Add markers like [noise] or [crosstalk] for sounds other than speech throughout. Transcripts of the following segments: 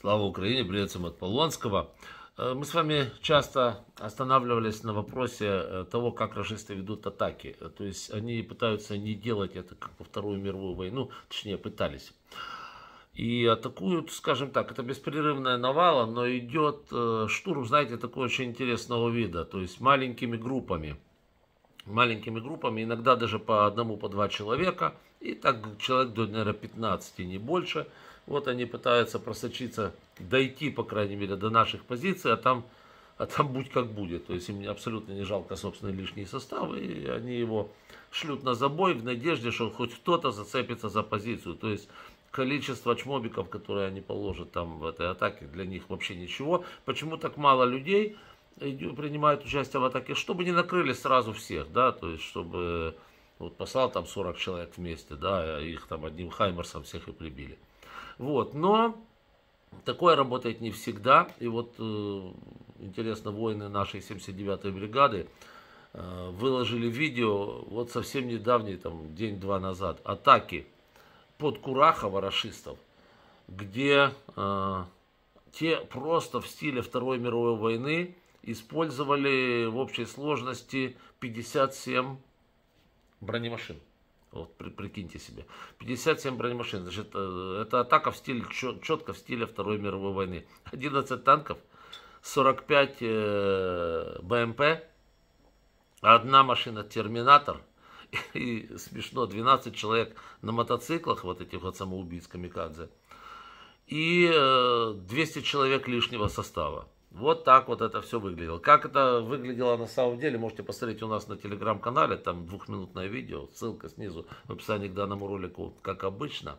Слава Украине, привет всем от Полонского. Э, мы с вами часто останавливались на вопросе э, того, как расисты ведут атаки. Э, то есть они пытаются не делать это как во Вторую мировую войну, точнее пытались. И атакуют, скажем так, это беспрерывная навала, но идет штурм, знаете, такой очень интересного вида, то есть маленькими группами маленькими группами, иногда даже по одному, по два человека. И так человек до, наверное, 15, не больше. Вот они пытаются просочиться, дойти, по крайней мере, до наших позиций, а там, а там будь как будет. То есть им абсолютно не жалко собственный лишний состав, и они его шлют на забой в надежде, что хоть кто-то зацепится за позицию. То есть количество чмобиков, которые они положат там в этой атаке, для них вообще ничего. Почему так мало людей? принимают участие в атаке, чтобы не накрыли сразу всех, да, то есть, чтобы вот послал там 40 человек вместе, да, их там одним Хаймерсом всех и прибили. Вот, но такое работает не всегда, и вот э, интересно, воины нашей 79-й бригады э, выложили видео, вот совсем недавний, там, день-два назад, атаки под Курахова расистов, где э, те просто в стиле Второй мировой войны использовали в общей сложности 57 бронемашин. Вот, при, прикиньте себе. 57 бронемашин. Значит, э, это атака в стиле, четко в стиле Второй мировой войны. 11 танков, 45 э, БМП, одна машина Терминатор, [laughs] и, смешно, 12 человек на мотоциклах, вот этих вот самоубийц Камикадзе, и 200 э, человек лишнего состава. Вот так вот это все выглядело. Как это выглядело на самом деле, можете посмотреть у нас на телеграм-канале, там двухминутное видео, ссылка снизу в описании к данному ролику, как обычно.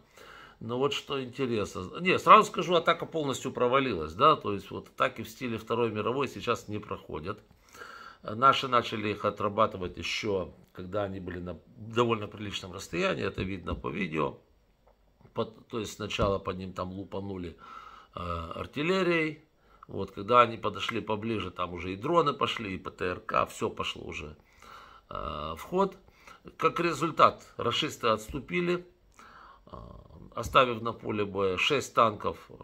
Но вот что интересно. Не, сразу скажу, атака полностью провалилась, да, то есть вот атаки в стиле Второй мировой сейчас не проходят. Наши начали их отрабатывать еще, когда они были на довольно приличном расстоянии, это видно по видео. Под, то есть сначала под ним там лупанули э, артиллерией, вот, когда они подошли поближе, там уже и дроны пошли, и ПТРК, все пошло уже э, в ход. Как результат, расисты отступили, э, оставив на поле боя 6 танков, э,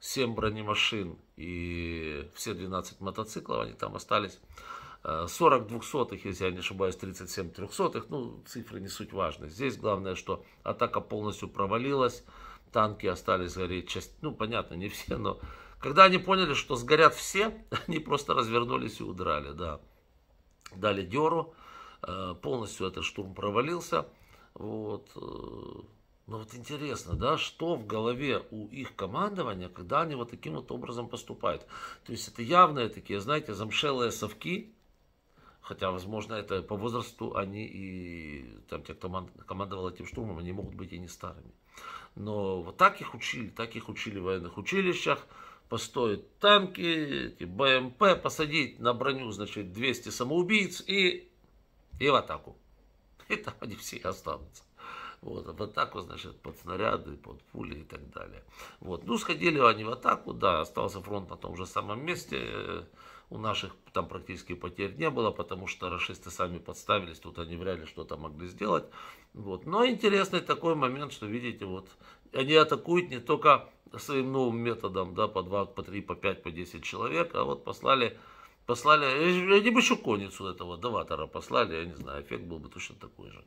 7 бронемашин и все 12 мотоциклов, они там остались. 40 э, двухсотых, если я не ошибаюсь, 37 трехсотых, ну, цифры не суть важны. Здесь главное, что атака полностью провалилась, танки остались гореть, часть, ну, понятно, не все, но когда они поняли, что сгорят все, [laughs] они просто развернулись и удрали, да. Дали деру, э, полностью этот штурм провалился. Вот. Э, но вот интересно, да, что в голове у их командования, когда они вот таким вот образом поступают. То есть это явные такие, знаете, замшелые совки, хотя, возможно, это по возрасту они и, там, те, кто командовал этим штурмом, они могут быть и не старыми. Но вот так их учили, так их учили в военных училищах, построить танки, эти БМП, посадить на броню, значит, 200 самоубийц и, и в атаку. [laughs] И там они все останутся. Вот, а в атаку, значит, под снаряды, под пули и так далее. Вот, ну, сходили они в атаку, да, остался фронт на том же самом месте, э, у наших там практически потерь не было, потому что расисты сами подставились, тут они вряд ли что-то могли сделать. Вот. Но интересный такой момент, что видите, вот они атакуют не только своим новым методом, да, по 2, по 3, по 5, по 10 человек, а вот послали, послали, они бы еще конницу этого даватора послали, я не знаю, эффект был бы точно такой же.